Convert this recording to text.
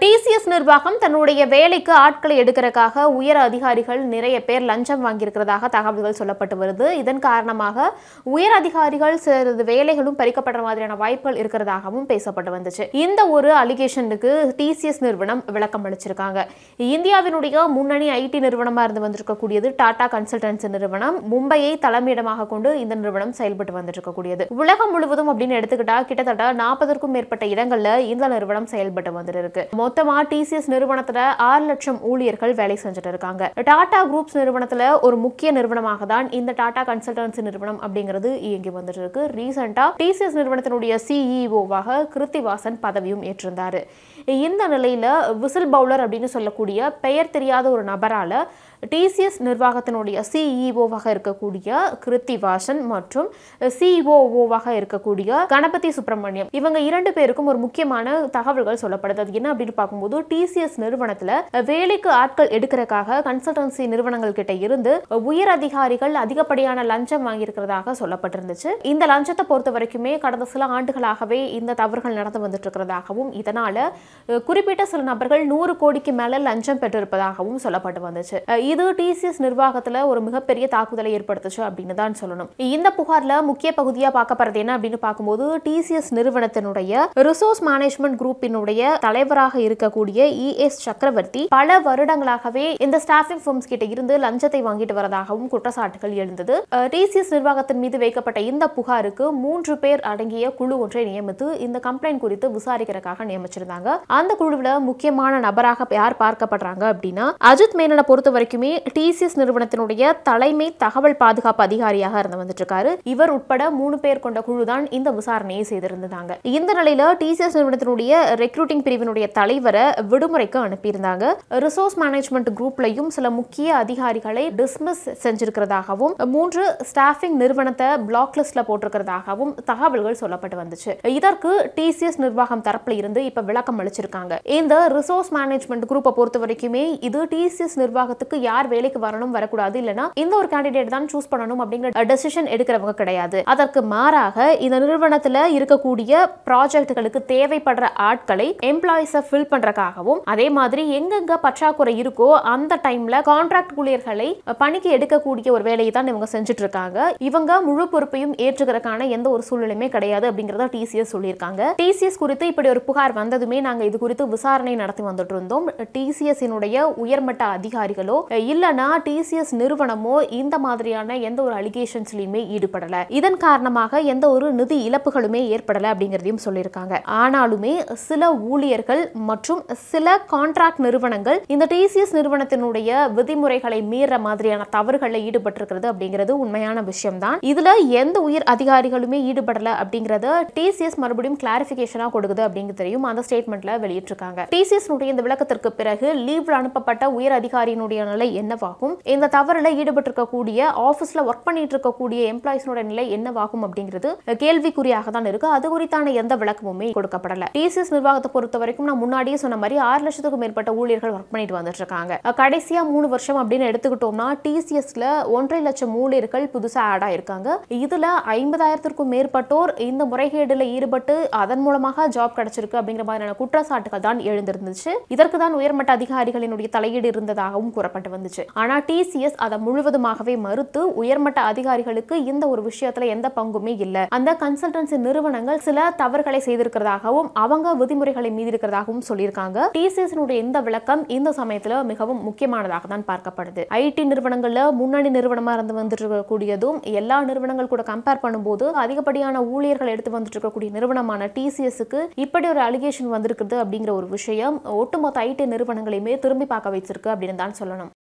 TCS நிர்வாகம் தன்னுடைய வேலைக்கு ஆட்களை எடுக்கிறதுக்காக உயர் அதிகாரிகள் நிறைய பேர் லஞ்சம் வாங்கியிருக்கிறதாக தகவல்கள் சொல்லப்பட்டு வருது இதன் காரணமாக உயர் அதிகாரிகள் சிறிது வேலைகளும் பறிக்கப்படுற மாதிரியான வாய்ப்புகள் இருக்கிறதாகவும் பேசப்பட்டு வந்துச்சு இந்த ஒரு அலிகேஷனுக்கு டிசிஎஸ் நிறுவனம் விளக்கம் அளிச்சிருக்காங்க இந்தியாவினுடைய முன்னணி ஐடி நிறுவனமாக இருந்து வந்திருக்கக்கூடியது டாடா கன்சல்டன்சி நிறுவனம் மும்பையை தலைமையிடமாக கொண்டு இந்த நிறுவனம் செயல்பட்டு வந்துட்டு உலகம் முழுவதும் அப்படின்னு எடுத்துக்கிட்டா கிட்டத்தட்ட நாற்பதற்கும் மேற்பட்ட இடங்களில் இந்த நிறுவனம் செயல்பட்டு வந்துருக்கு மொத்தமா டிசிஎஸ் நிறுவனத்துல ஆறு லட்சம் ஊழியர்கள் வேலை செஞ்சுட்டு இருக்காங்க டாடா குரூப்ஸ் நிறுவனத்துல ஒரு முக்கிய நிறுவனமாக தான் இந்த டாடா கன்சல்டன்சி நிறுவனம் அப்படிங்கிறது இயங்கி வந்துட்டு இருக்கு ரீசெண்டா டிசிஎஸ் நிறுவனத்தினுடைய சிஇஓவாக e கிருத்திவாசன் பதவியும் ஏற்றிருந்தாரு இந்த நிலையில விசில் பவுலர் அப்படின்னு சொல்லக்கூடிய பெயர் தெரியாத ஒரு நபரால டிசிஎஸ் நிர்வாகத்தினுடைய சிஇஓவாக e இருக்கக்கூடிய கிருத்தி வாசன் மற்றும் சிஇஓஓவாக e இருக்கக்கூடிய கணபதி சுப்பிரமணியம் இவங்க இரண்டு பேருக்கும் ஒரு முக்கியமான தகவல்கள் சொல்லப்படுது என்ன அப்படின்னு பார்க்கும்போது டிசிஎஸ் நிறுவனத்தில் வேலைக்கு ஆட்கள் எடுக்கிறதுக்காக கன்சல்டன்சி நிறுவனங்கள் கிட்ட இருந்து உயர் அதிகாரிகள் அதிகப்படியான லஞ்சம் வாங்கியிருக்கிறதாக சொல்லப்பட்டிருந்துச்சு இந்த லஞ்சத்தை பொறுத்த வரைக்குமே கடந்த சில ஆண்டுகளாகவே இந்த தவறுகள் நடந்து வந்துட்டு இருக்கிறதாகவும் இதனால குறிப்பிட்ட சில நபர்கள் நூறு கோடிக்கு மேல லஞ்சம் பெற்றிருப்பதாகவும் சொல்லப்பட்டு வந்துச்சு இது டிசிஎஸ் நிர்வாகத்தில் ஒரு மிகப்பெரிய தாக்குதலை ஏற்படுத்துச்சு அப்படின்னு தான் சொல்லணும் இந்த புகார்ல முக்கிய பகுதியா பார்க்கப்படுறது என்ன அப்படின்னு பார்க்கும்போது டிசிஎஸ் நிறுவனத்தினுடைய ரிசோர்ஸ் மேனேஜ்மெண்ட் குரூப்பினுடைய தலைவராக இருக்கக்கூடிய இ e எஸ் சக்கரவர்த்தி பல வருடங்களாகவே இந்த ஸ்டாஃபிங் ஃபர்ம்ஸ் கிட்ட இருந்து லஞ்சத்தை வாங்கிட்டு வரதாகவும் குற்றச்சாட்டுகள் எழுந்தது டிசிஎஸ் நிர்வாகத்தின் மீது வைக்கப்பட்ட இந்த புகாருக்கு மூன்று பேர் அடங்கிய குழு ஒன்றை நியமித்து இந்த கம்ப்ளைண்ட் குறித்து விசாரிக்கிறதுக்காக நியமிச்சிருந்தாங்க அந்த குழுவில் முக்கியமான நபராக யார் பார்க்கப்படுறாங்க அப்படின்னா அஜித் மேனனை பொறுத்த வரைக்கும் வரைக்குமே டிசிஎஸ் நிறுவனத்தினுடைய தலைமை தகவல் பாதுகாப்பு அதிகாரியாக இருந்து வந்துட்டு இருக்காரு இவர் உட்பட மூணு பேர் கொண்ட குழு தான் இந்த விசாரணையை செய்திருந்தாங்க இந்த நிலையில டிசிஎஸ் நிறுவனத்தினுடைய ரெக்ரூட்டிங் பிரிவினுடைய தலைவரை விடுமுறைக்கு அனுப்பியிருந்தாங்க ரிசோர்ஸ் மேனேஜ்மெண்ட் குரூப்லையும் சில முக்கிய அதிகாரிகளை டிஸ்மிஸ் செஞ்சிருக்கிறதாகவும் மூன்று ஸ்டாஃபிங் நிறுவனத்தை பிளாக் லிஸ்ட்ல போட்டிருக்கிறதாகவும் தகவல்கள் சொல்லப்பட்டு வந்துச்சு இதற்கு டிசிஎஸ் நிர்வாகம் தரப்புல இருந்து இப்ப விளக்கம் அளிச்சிருக்காங்க இந்த ரிசோர்ஸ் மேனேஜ்மெண்ட் குரூப்பை பொறுத்த வரைக்குமே இது டிசிஎஸ் நிர்வாகத்துக்கு யார் வேலைக்கு வரணும் வரக்கூடாது இல்லைன்னா இந்த ஒரு கேண்டிடேட் தான் சூஸ் பண்ணணும் அப்படிங்கிற டெசிஷன் எடுக்கிறவங்க கிடையாது அதற்கு மாறாக இந்த நிறுவனத்துல இருக்கக்கூடிய ப்ராஜெக்டுகளுக்கு தேவைப்படுற ஆட்களை எம்ப்ளாயிஸை ஃபில் பண்றதுக்காகவும் அதே மாதிரி எங்கெங்க பற்றாக்குறை இருக்கோ அந்த டைம்ல கான்ட்ராக்ட் ஊழியர்களை பணிக்கு எடுக்கக்கூடிய ஒரு வேலையை தான் இவங்க செஞ்சுட்டு இருக்காங்க இவங்க முழு பொறுப்பையும் ஏற்றுக்கிறதுக்கான எந்த ஒரு சூழ்நிலையுமே கிடையாது அப்படிங்கறத டிசிஎஸ் சொல்லியிருக்காங்க டிசிஎஸ் குறித்து இப்படி ஒரு புகார் வந்ததுமே நாங்க இது குறித்து விசாரணை நடத்தி வந்துட்டு இருந்தோம் டிசிஎஸ் உயர்மட்ட அதிகாரிகளோ இல்லைனா டிசிஎஸ் நிறுவனமோ இந்த மாதிரியான எந்த ஒரு அலிகேஷன்ஸ்லையுமே ஈடுபடலை இதன் காரணமாக எந்த ஒரு நிதி இழப்புகளுமே ஏற்படலை அப்படிங்கிறதையும் சொல்லியிருக்காங்க ஆனாலுமே சில ஊழியர்கள் மற்றும் சில கான்ட்ராக்ட் நிறுவனங்கள் இந்த டிசிஎஸ் நிறுவனத்தினுடைய விதிமுறைகளை மீற மாதிரியான தவறுகளில் ஈடுபட்டிருக்கிறது அப்படிங்கிறது உண்மையான விஷயம்தான் இதுல எந்த உயர் அதிகாரிகளுமே ஈடுபடல அப்படிங்கறத டிசிஎஸ் மறுபடியும் கிளாரிபிகேஷனா கொடுக்குது அப்படிங்கிறதையும் அந்த ஸ்டேட்மெண்ட்ல வெளியிட்டிருக்காங்க டிசிஎஸ் இந்த விளக்கத்திற்கு பிறகு லீவ்ல அனுப்பப்பட்ட உயர் அதிகாரியினுடைய நிலை நிலை என்னவாகும் இந்த தவறில் ஈடுபட்டிருக்கக்கூடிய ஆபீஸ்ல ஒர்க் பண்ணிட்டு இருக்கக்கூடிய எம்ப்ளாயிஸோட நிலை என்னவாகும் அப்படிங்கிறது கேள்விக்குறியாக தான் இருக்கு அது குறித்தான எந்த விளக்கமுமே கொடுக்கப்படல டிசிஎஸ் நிர்வாகத்தை பொறுத்த வரைக்கும் நான் முன்னாடியே சொன்ன மாதிரி ஆறு லட்சத்துக்கும் மேற்பட்ட ஊழியர்கள் ஒர்க் பண்ணிட்டு வந்துட்டு இருக்காங்க கடைசியா மூணு வருஷம் அப்படின்னு எடுத்துக்கிட்டோம்னா டிசிஎஸ்ல ஒன்றரை லட்சம் ஊழியர்கள் புதுசா ஆட் ஆயிருக்காங்க இதுல ஐம்பதாயிரத்திற்கும் மேற்பட்டோர் இந்த முறைகேடுல ஈடுபட்டு அதன் மூலமாக ஜாப் கிடைச்சிருக்கு அப்படிங்கிற மாதிரியான குற்றச்சாட்டுகள் தான் எழுந்திருந்துச்சு இதற்கு தான் உயர்மட்ட அதிகாரிகளினுடைய தலையீடு இருந்ததாகவும் கூறப்பட்டு வந்துச்சு ஆனால் டிசிஎஸ் அதை முழுவதுமாகவே மறுத்து உயர்மட்ட அதிகாரிகளுக்கு இந்த ஒரு விஷயத்துல எந்த பங்குமே இல்லை அந்த கன்சல்டன்சி நிறுவனங்கள் சில தவறுகளை செய்திருக்கிறதாகவும் அவங்க விதிமுறைகளை மீதி இருக்கிறதாகவும் சொல்லியிருக்காங்க டிசிஎஸ் இந்த விளக்கம் இந்த சமயத்துல மிகவும் முக்கியமானதாக தான் பார்க்கப்படுது ஐடி நிறுவனங்கள்ல முன்னணி நிறுவனமா இருந்து வந்துட்டு இருக்கக்கூடியதும் எல்லா நிறுவனங்கள் கூட கம்பேர் பண்ணும்போது அதிகப்படியான ஊழியர்கள் எடுத்து வந்துட்டு இருக்கக்கூடிய நிறுவனமான டிசிஎஸ்க்கு இப்படி ஒரு அலிகேஷன் வந்திருக்குது அப்படிங்கிற ஒரு விஷயம் ஒட்டுமொத்த ஐடி நிறுவனங்களையுமே திரும்பி பார்க்க வச்சிருக்கு அப்படின்னு தான் சொல்லணும்